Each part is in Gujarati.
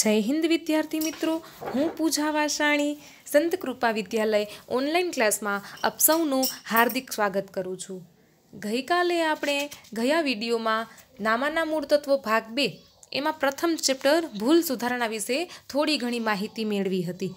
જય હિન્દ વિદ્યાર્થી મિત્રો હું પૂજા વાસાણી સંત કૃપા વિદ્યાલય ઓનલાઈન ક્લાસમાં આપ સૌનું હાર્દિક સ્વાગત કરું છું ગઈકાલે આપણે ગયા વિડીયોમાં નામાના મૂળ તત્વો ભાગ બે એમાં પ્રથમ ચેપ્ટર ભૂલ સુધારણા વિશે થોડી ઘણી માહિતી મેળવી હતી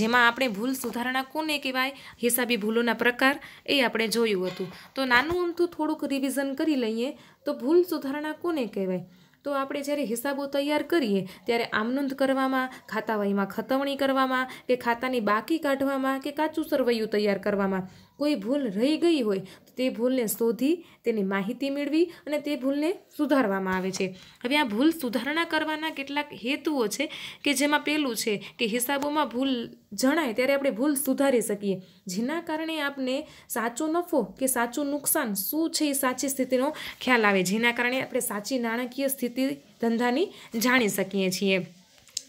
જેમાં આપણે ભૂલ સુધારણા કોને કહેવાય હિસાબી ભૂલોના પ્રકાર એ આપણે જોયું હતું તો નાનું અમથું થોડુંક રિવિઝન કરી લઈએ તો ભૂલ સુધારણા કોને કહેવાય તો આપણે જ્યારે હિસાબો તૈયાર કરીએ ત્યારે આમનોંધ કરવામાં ખાતાવાહીમાં ખતવણી કરવામાં કે ખાતાની બાકી કાઢવામાં કે કાચું સરવૈયું તૈયાર કરવામાં કોઈ ભૂલ રહી ગઈ હોય તો તે ભૂલને શોધી તેની માહિતી મેળવી અને તે ભૂલને સુધારવામાં આવે છે હવે આ ભૂલ સુધારણા કરવાના કેટલાક હેતુઓ છે કે જેમાં પહેલું છે કે હિસાબોમાં ભૂલ જણાય ત્યારે આપણે ભૂલ સુધારી શકીએ જેના કારણે આપને સાચો નફો કે સાચું નુકસાન શું છે એ સાચી સ્થિતિનો ખ્યાલ આવે જેના કારણે આપણે સાચી નાણાકીય સ્થિતિ ધંધાની જાણી શકીએ છીએ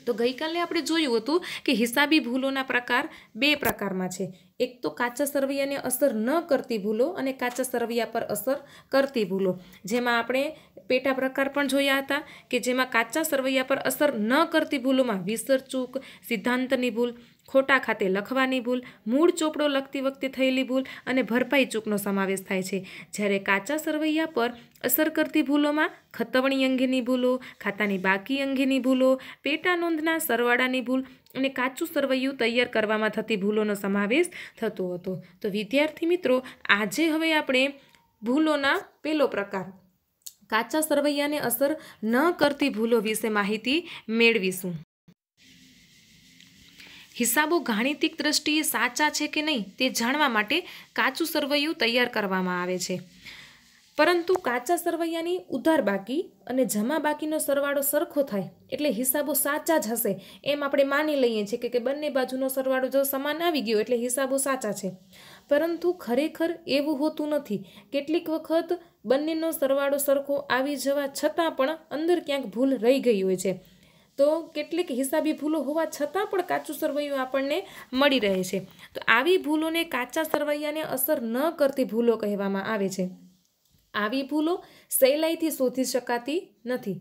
તો ગઈકાલે આપણે જોયું હતું કે હિસાબી ભૂલોના પ્રકાર બે પ્રકારમાં છે એક તો કાચા સરવૈયાને અસર ન કરતી ભૂલો અને કાચા સરવૈયા પર અસર કરતી ભૂલો જેમાં આપણે પેટા પ્રકાર પણ જોયા હતા કે જેમાં કાચા સરવૈયા પર અસર ન કરતી ભૂલોમાં વિસરચૂક સિદ્ધાંતની ભૂલ ખોટા ખાતે લખવાની ભૂલ મૂળ ચોપડો લખતી વખતે થયેલી ભૂલ અને ભરપાઈ ચૂકનો સમાવેશ થાય છે જ્યારે કાચા સરવૈયા પર અસર કરતી ભૂલોમાં ખતવણી અંગેની ભૂલો ખાતાની બાકી અંગેની ભૂલો પેટા નોંધના સરવાળાની ભૂલ અને કાચું સરવૈયું તૈયાર કરવામાં થતી ભૂલોનો સમાવેશ થતો હતો તો વિદ્યાર્થી મિત્રો આજે હવે આપણે ભૂલોના પેલો પ્રકાર કાચા સરવૈયાને અસર ન કરતી ભૂલો વિશે માહિતી મેળવીશું હિસાબો ગાણિતિક દ્રષ્ટિએ સાચા છે કે નહીં તે જાણવા માટે કાચું સરવૈયું તૈયાર કરવામાં આવે છે પરંતુ કાચા સરવૈયાની ઉધાર બાકી અને જમા બાકીનો સરવાળો સરખો થાય એટલે હિસાબો સાચા જ હશે એમ આપણે માની લઈએ છીએ કે બંને બાજુનો સરવાળો જો સમાન આવી ગયો એટલે હિસાબો સાચા છે પરંતુ ખરેખર એવું હોતું નથી કેટલીક વખત બંનેનો સરવાળો સરખો આવી જવા છતાં પણ અંદર ક્યાંક ભૂલ રહી ગઈ હોય છે તો કેટલીક હિસાબી ભૂલો હોવા છતાં પણ કાચું સરવૈયું આપણને મળી રહે છે તો આવી ભૂલોને કાચા સરવૈયાને અસર ન કરતી ભૂલો કહેવામાં આવે છે આવી ભૂલો સહેલાઈથી શોધી શકાતી નથી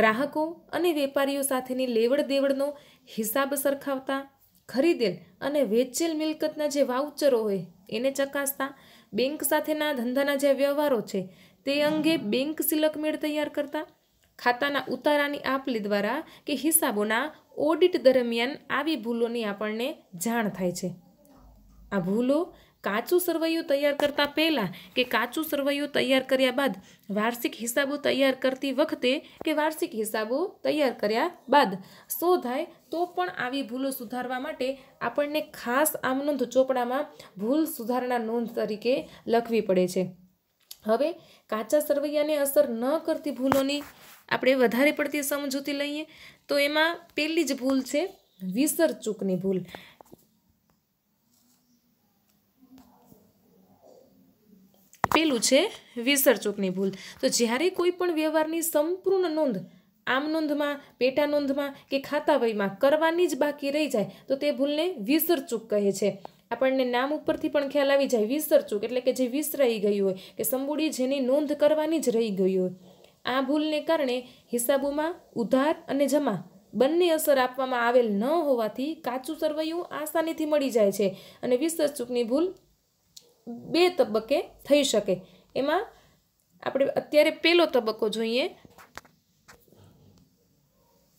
ગ્રાહકો અને વેપારીઓ સાથેની લેવડ દેવડનો હિસાબ સરખાવતા ખરીદેલ અને વેચેલ મિલકતના જે વાઉચરો હોય એને ચકાસતા બેંક સાથેના ધંધાના જે વ્યવહારો છે તે અંગે બેંક સિલકમેળ તૈયાર કરતાં ખાતાના ઉતારાની આપલી દ્વારા કે હિસાબોના ઓડિટ દરમિયાન આવી ભૂલોની આપણને જાણ થાય છે આ ભૂલો કાચું સરવૈયું તૈયાર કરતાં પહેલાં કે કાચું સરવૈયું તૈયાર કર્યા બાદ વાર્ષિક હિસાબો તૈયાર કરતી વખતે કે વાર્ષિક હિસાબો તૈયાર કર્યા બાદ શોધાય તો પણ આવી ભૂલો સુધારવા માટે આપણને ખાસ આમ નોંધ ચોપડામાં ભૂલ સુધારણા નોંધ તરીકે લખવી પડે છે હવે કાચા સરવૈયાને અસર ન કરતી ભૂલોની આપણે વધારે પડતી સમજૂતી લઈએ તો એમાં પહેલી જ ભૂલ છે વિસર ચૂકની ભૂલ પેલું છે વિસર ચૂકની ભૂલ તો જ્યારે કોઈ પણ વ્યવહારની સંપૂર્ણ નોંધ આમ નોંધમાં પેટા નોંધમાં કે ખાતા વયમાં કરવાની જ બાકી રહી જાય તો તે ભૂલને વિસરચૂક કહે છે આપણને નામ ઉપરથી પણ ખ્યાલ આવી જાય વિસર્ચુક એટલે કે જે વિસ રહી ગયું હોય કે સંબુડી જેની નોંધ કરવાની જ રહી ગયું હોય આ ભૂલને કારણે હિસાબોમાં ઉધાર અને જમા બંને અસર આપવામાં આવેલ ન હોવાથી કાચું સરવૈયું આસાનીથી મળી જાય છે અને વિસર્ચુકની ભૂલ બે તબક્કે થઈ શકે એમાં આપણે અત્યારે પહેલો તબક્કો જોઈએ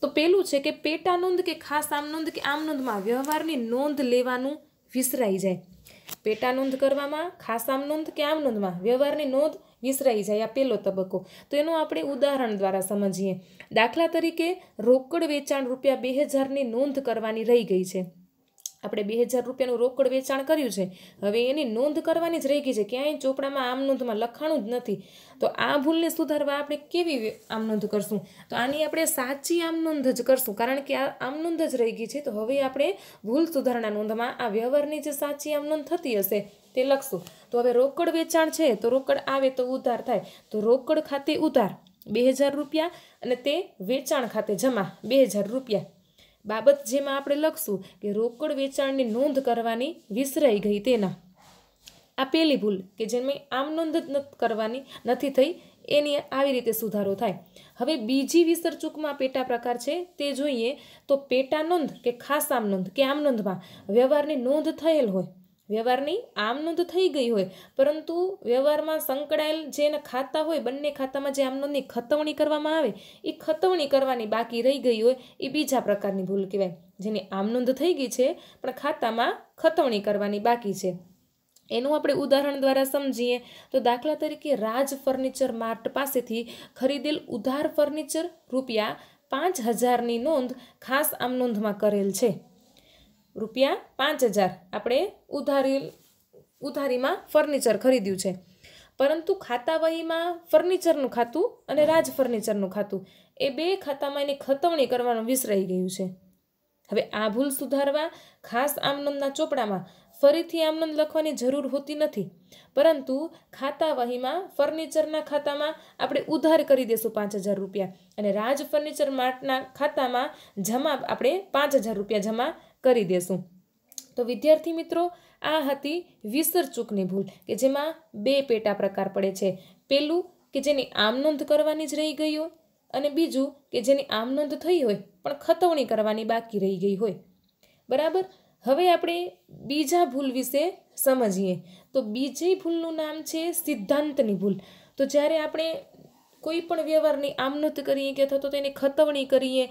તો પહેલું છે કે પેટા નોંધ કે ખાસ આમ નોંધ કે આમ નોંધમાં વ્યવહારની નોંધ લેવાનું વિસરાઈ જાય પેટા નોંધ કરવામાં ખાસામ નોંધ કે આમ નોંધમાં વ્યવહારની નોંધ વિસરાઈ જાય આ પહેલો તબક્કો તો એનું આપણે ઉદાહરણ દ્વારા સમજીએ દાખલા તરીકે રોકડ વેચાણ રૂપિયા બે હજારની નોંધ કરવાની રહી ગઈ છે આપણે બે હજાર રૂપિયાનું રોકડ વેચાણ કર્યું છે હવે એની નોંધ કરવાની જ રહી ગઈ છે ક્યાંય ચોપડામાં આમ નોંધમાં લખાણું જ નથી તો આ ભૂલને સુધારવા આપણે કેવી આમ નોંધ કરશું તો આની આપણે સાચી આમ નોંધ જ કરશું કારણ કે આ આમ નોંધ જ રહી ગઈ છે તો હવે આપણે ભૂલ સુધારણા નોંધમાં આ વ્યવહારની જે સાચી આમ નોંધ થતી હશે તે લખશું તો હવે રોકડ વેચાણ છે તો રોકડ આવે તો ઉધાર થાય તો રોકડ ખાતે ઉધાર બે હજાર રૂપિયા અને તે વેચાણ ખાતે જમા બે હજાર રૂપિયા બાબત જેમાં આપણે લખશું કે રોકડ વેચાણની નોંધ કરવાની વિસરાઈ ગઈ તેના આ પહેલી ભૂલ કે જેને આમ નોંધ જ કરવાની નથી થઈ એની આવી રીતે સુધારો થાય હવે બીજી વિસરચૂકમાં પેટા પ્રકાર છે તે જોઈએ તો પેટા નોંધ કે ખાસ આમ નોંધ કે આમ નોંધમાં વ્યવહારની નોંધ થયેલ હોય વ્યવહારની આમનોંધ થઈ ગઈ હોય પરંતુ વ્યવહારમાં સંકળાયેલ જે એના ખાતા હોય બંને ખાતામાં જે આમનોંધની ખતવણી કરવામાં આવે એ ખતવણી કરવાની બાકી રહી ગઈ હોય એ બીજા પ્રકારની ભૂલ કહેવાય જેની આમનોંધ થઈ ગઈ છે પણ ખાતામાં ખતવણી કરવાની બાકી છે એનું આપણે ઉદાહરણ દ્વારા સમજીએ તો દાખલા તરીકે રાજ ફર્નિચર માર્ટ પાસેથી ખરીદેલ ઉધાર ફર્નિચર રૂપિયા પાંચ હજારની નોંધ ખાસ આમનોંધમાં કરેલ છે રૂપિયા પાંચ હજાર આપણે ઉધારી ઉધારીમાં ફર્નિચર ખરીદ્યું છે પરંતુ ખાતા વહીમાં ફર્નિચરનું ખાતું અને રાજ ફર્નિચરનું ખાતું એ બે ખાતામાં એની ખતવણી કરવાનું વિસરાઈ ગયું છે હવે આ ભૂલ સુધારવા ખાસ આમનંદના ચોપડામાં ફરીથી આમનંદ લખવાની જરૂર હોતી નથી પરંતુ ખાતા વહીમાં ફર્નિચરના ખાતામાં આપણે ઉધાર કરી દેશું પાંચ હજાર રૂપિયા અને રાજ ફર્નિચર માર્ટના ખાતામાં જમા આપણે પાંચ હજાર રૂપિયા જમા કરી દેશું તો વિદ્યાર્થી મિત્રો આ હતી વિસર ચૂકની ભૂલ કે જેમાં બે પેટા પ્રકાર પડે છે પેલું કે જેની નોંધ કરવાની જ રહી ગઈ હોય અને બીજું કે જેની આમ નોંધ થઈ હોય પણ ખતવણી કરવાની બાકી રહી ગઈ હોય બરાબર હવે આપણે બીજા ભૂલ વિશે સમજીએ તો બીજી ભૂલનું નામ છે સિદ્ધાંતની ભૂલ તો જ્યારે આપણે કોઈ પણ વ્યવહારની આમનોંધ કરીએ કે અથવા તો તેની ખતવણી કરીએ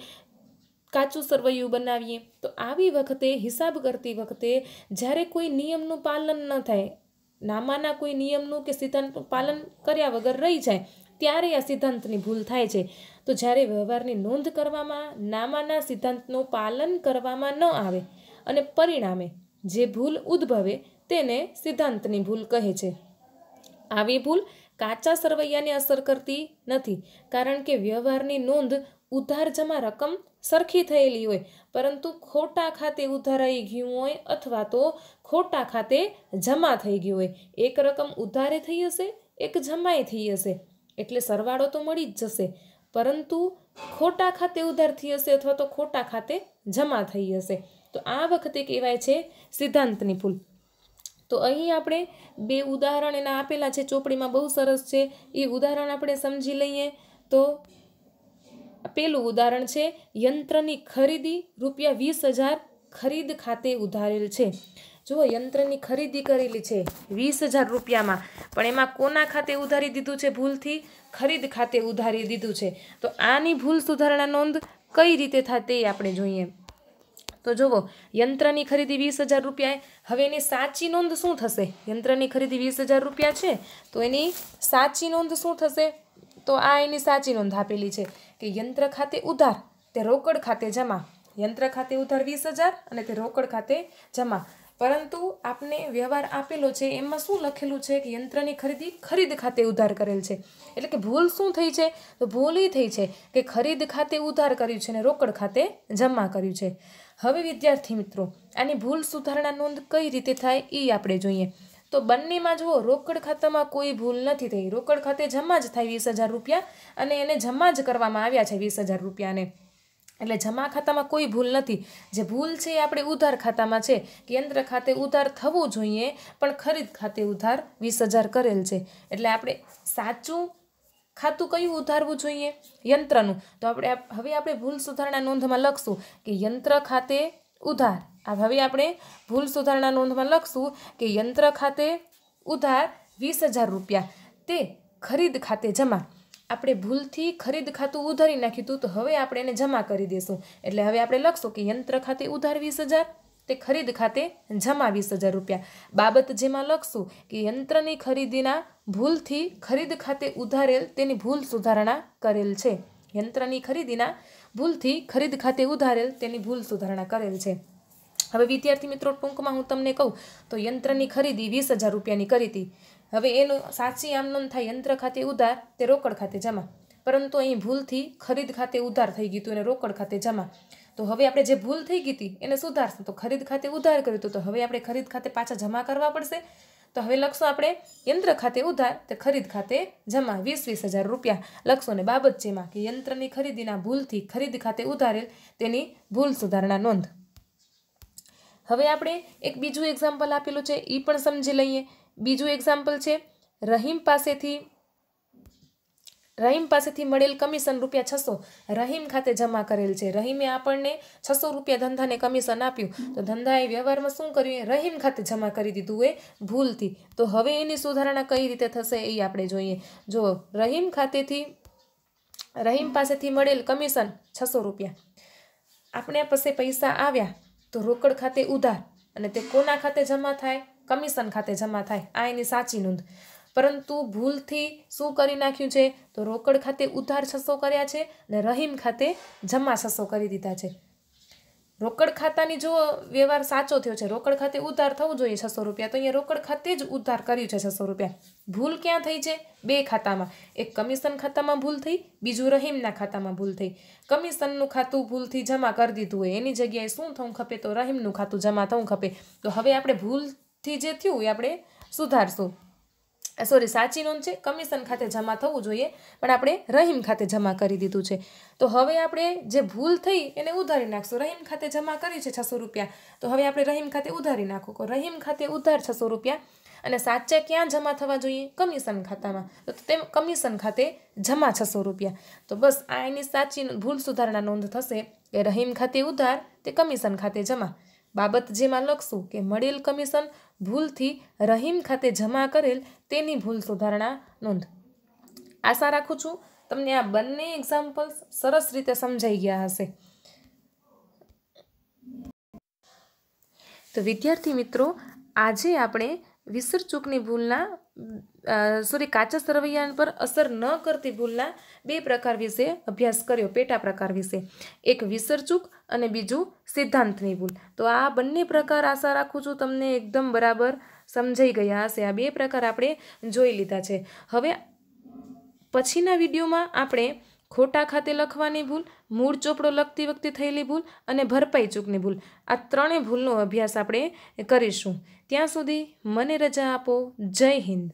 કાચું સરવૈયું બનાવીએ તો આવી વખતે હિસાબ કરતી વખતે જ્યારે કોઈ નિયમનું પાલન ન થાય નામાના કોઈ નિયમનું કે સિદ્ધાંતનું પાલન કર્યા વગર રહી જાય ત્યારે આ સિદ્ધાંતની ભૂલ થાય છે તો જ્યારે વ્યવહારની નોંધ કરવામાં નામાના સિદ્ધાંતનું પાલન કરવામાં ન આવે અને પરિણામે જે ભૂલ ઉદ્ભવે તેને સિદ્ધાંતની ભૂલ કહે છે આવી ભૂલ કાચા સરવૈયાને અસર કરતી નથી કારણ કે વ્યવહારની નોંધ ઉધાર જમા રકમ સરખી થયેલી હોય પરંતુ ખોટા ખાતે ઉધારાઈ ગયું હોય અથવા તો ખોટા ખાતે જમા થઈ ગયું હોય એક રકમ ઉધારે થઈ હશે એક જમાએ થઈ હશે એટલે સરવાળો તો મળી જ જશે પરંતુ ખોટા ખાતે ઉધાર થઈ હશે અથવા તો ખોટા ખાતે જમા થઈ હશે તો આ વખતે કહેવાય છે સિદ્ધાંતની ભૂલ તો અહીં આપણે બે ઉદાહરણ એના આપેલા છે ચોપડીમાં બહુ સરસ છે એ ઉદાહરણ આપણે સમજી લઈએ તો પેલું ઉદાહરણ છે યંત્રની ખરીદી રૂપિયા વીસ હજાર ખરીદ ખાતે ઉધારેલ છે જુઓ યંત્રની ખરીદી કરેલી છે વીસ હજાર રૂપિયામાં પણ એમાં કોના ખાતે ઉધારી દીધું છે ભૂલથી ખરીદ ખાતે ઉધારી દીધું છે તો આની ભૂલ સુધારણા નોંધ કઈ રીતે થાય તે આપણે જોઈએ તો જુઓ યંત્રની ખરીદી વીસ હજાર રૂપિયાએ હવે એની સાચી નોંધ શું થશે યંત્રની ખરીદી વીસ હજાર રૂપિયા છે તો એની સાચી નોંધ શું થશે તો આ એની સાચી નોંધ આપેલી છે કે યંત્ર ખાતે ઉધાર તે રોકડ ખાતે જમા યંત્ર ખાતે ઉધાર વીસ હજાર અને તે રોકડ ખાતે જમા પરંતુ આપને વ્યવહાર આપેલો છે એમાં શું લખેલું છે કે યંત્રની ખરીદી ખરીદ ખાતે ઉધાર કરેલ છે એટલે કે ભૂલ શું થઈ છે તો ભૂલ એ થઈ છે કે ખરીદ ખાતે ઉધાર કર્યું છે અને રોકડ ખાતે જમા કર્યું છે હવે વિદ્યાર્થી મિત્રો આની ભૂલ સુધારણા નોંધ કઈ રીતે થાય એ આપણે જોઈએ તો બંનેમાં જુઓ રોકડ ખાતામાં કોઈ ભૂલ નથી થઈ રોકડ ખાતે જમા જ થાય વીસ હજાર રૂપિયા અને એને જમા જ કરવામાં આવ્યા છે વીસ હજાર રૂપિયાને એટલે જમા ખાતામાં કોઈ ભૂલ નથી જે ભૂલ છે એ આપણે ઉધાર ખાતામાં છે કેન્દ્ર ખાતે ઉધાર થવું જોઈએ પણ ખરીદ ખાતે ઉધાર વીસ હજાર કરેલ છે એટલે આપણે સાચું ખાતું કયું ઉધારવું જોઈએ યંત્રનું તો આપણે હવે આપણે ભૂલ સુધારણા નોંધમાં લખશું કે યંત્ર ખાતે ઉધાર આ હવે આપણે ભૂલ સુધારણા નોંધમાં લખશું કે યંત્ર ખાતે ઉધાર વીસ હજાર રૂપિયા તે ખરીદ ખાતે જમા આપણે ભૂલથી ખરીદ ખાતું ઉધારી નાખ્યું હતું તો હવે આપણે એને જમા કરી દઈશું એટલે હવે આપણે લખશું કે યંત્ર ખાતે ઉધાર વીસ હજાર તે ખરીદ ખાતે જમા વીસ હજાર રૂપિયા બાબત જેમાં લખશું કે યંત્રની ખરીદીના ભૂલથી ખરીદ ખાતે ઉધારેલ તેની ભૂલ સુધારણા કરેલ છે યંત્રની ખરીદીના ભૂલથી ખરીદ ખાતે ઉધારેલ તેની ભૂલ સુધારણા કરેલ છે હવે વિદ્યાર્થી મિત્રો ટૂંકમાં હું તમને કહું તો યંત્રની ખરીદી વીસ હજાર રૂપિયાની કરી હતી હવે એનું સાચી આમ નોંધ થાય યંત્ર ખાતે ઉધાર તે રોકડ ખાતે જમા પરંતુ અહીં ભૂલથી ખરીદ ખાતે ઉધાર થઈ ગયું હતું અને રોકડ ખાતે જમા તો હવે આપણે જે ભૂલ થઈ ગઈ હતી એને સુધારશું તો ખરીદ ખાતે ઉધાર કર્યું હતું તો હવે આપણે ખરીદ ખાતે પાછા જમા કરવા પડશે તો હવે લખશું આપણે યંત્ર ખાતે ઉધાર તે ખરીદ ખાતે જમા વીસ વીસ હજાર રૂપિયા લખશો ને બાબત જેમાં કે યંત્રની ખરીદીના ભૂલથી ખરીદ ખાતે ઉધારેલ તેની ભૂલ સુધારણા નોંધ હવે આપણે એક બીજું એક્ઝામ્પલ આપેલું છે એ પણ સમજી લઈએ બીજું એક્ઝામ્પલ છે રહીમ પાસેથી રહીમ પાસેથી મળેલ કમિશન રૂપિયા છસો રહીમ ખાતે જમા કરેલ છે રહીમે આપણને છસો રૂપિયા ધંધાને કમિશન આપ્યું તો ધંધાએ વ્યવહારમાં શું કર્યું એ રહીમ ખાતે જમા કરી દીધું એ ભૂલથી તો હવે એની સુધારણા કઈ રીતે થશે એ આપણે જોઈએ જો રહીમ ખાતેથી રહીમ પાસેથી મળેલ કમિશન છસો રૂપિયા આપણે પાસે પૈસા આવ્યા તો રોકડ ખાતે ઉધાર અને તે કોના ખાતે જમા થાય કમિશન ખાતે જમા થાય આ એની સાચી નોંધ પરંતુ ભૂલથી શું કરી નાખ્યું છે તો રોકડ ખાતે ઉધાર છસો કર્યા છે અને રહીમ ખાતે જમા છસો કરી દીધા છે રોકડ ખાતાની જો વ્યવહાર સાચો થયો છે રોકડ ખાતે ઉધાર થવું જોઈએ છસો રૂપિયા તો અહીંયા રોકડ ખાતે જ ઉધાર કર્યું છે છસો રૂપિયા ભૂલ ક્યાં થઈ છે બે ખાતામાં એક કમિશન ખાતામાં ભૂલ થઈ બીજું રહીમના ખાતામાં ભૂલ થઈ કમિશનનું ખાતું ભૂલથી જમા કરી દીધું હોય એની જગ્યાએ શું થવું ખપે તો રહીમનું ખાતું જમા થવું ખપે તો હવે આપણે ભૂલથી જે થયું એ આપણે સુધારશું સોરી સાચી નોંધ છે કમિશન ખાતે જમા થવું જોઈએ પણ આપણે રહીમ ખાતે જમા કરી દીધું છે તો હવે આપણે જે ભૂલ થઈ એને ઉધારી નાખશું રહીમ ખાતે જમા કરી છે છસો રૂપિયા તો હવે આપણે રહીમ ખાતે ઉધારી નાખો રહીમ ખાતે ઉધાર છસો રૂપિયા અને સાચા ક્યાં જમા થવા જોઈએ કમિશન ખાતામાં તો તેમ કમિશન ખાતે જમા છસો રૂપિયા તો બસ આ એની સાચી ભૂલ સુધારણા નોંધ થશે કે રહીમ ખાતે ઉધાર તે કમિશન ખાતે જમા બાબત જેમાં લખશું કે મળેલ કમિશન ભૂલથી રહીમ ખાતે જમા કરેલ તેની ભૂલ સુધારણા નોંધ આશા રાખું છું તમને આ બંને એક્ઝામ્પલ્સ સરસ રીતે સમજાઈ ગયા હશે તો વિદ્યાર્થી મિત્રો આજે આપણે વિસર ભૂલના સોરી કાચા સરવૈયા પર અસર ન કરતી ભૂલના બે પ્રકાર વિશે અભ્યાસ કર્યો પેટા પ્રકાર વિશે એક વિસર ચૂક અને બીજું સિદ્ધાંતની ભૂલ તો આ બંને પ્રકાર આશા રાખું છું તમને એકદમ બરાબર સમજાઈ ગયા હશે આ બે પ્રકાર આપણે જોઈ લીધા છે હવે પછીના વિડીયોમાં આપણે ખોટા ખાતે લખવાની ભૂલ મૂળ ચોપડો લખતી વખતે થયેલી ભૂલ અને ભરપાઈ ચૂકની ભૂલ આ ત્રણેય ભૂલનો અભ્યાસ આપણે કરીશું ત્યાં સુધી મને રજા આપો જય હિન્દ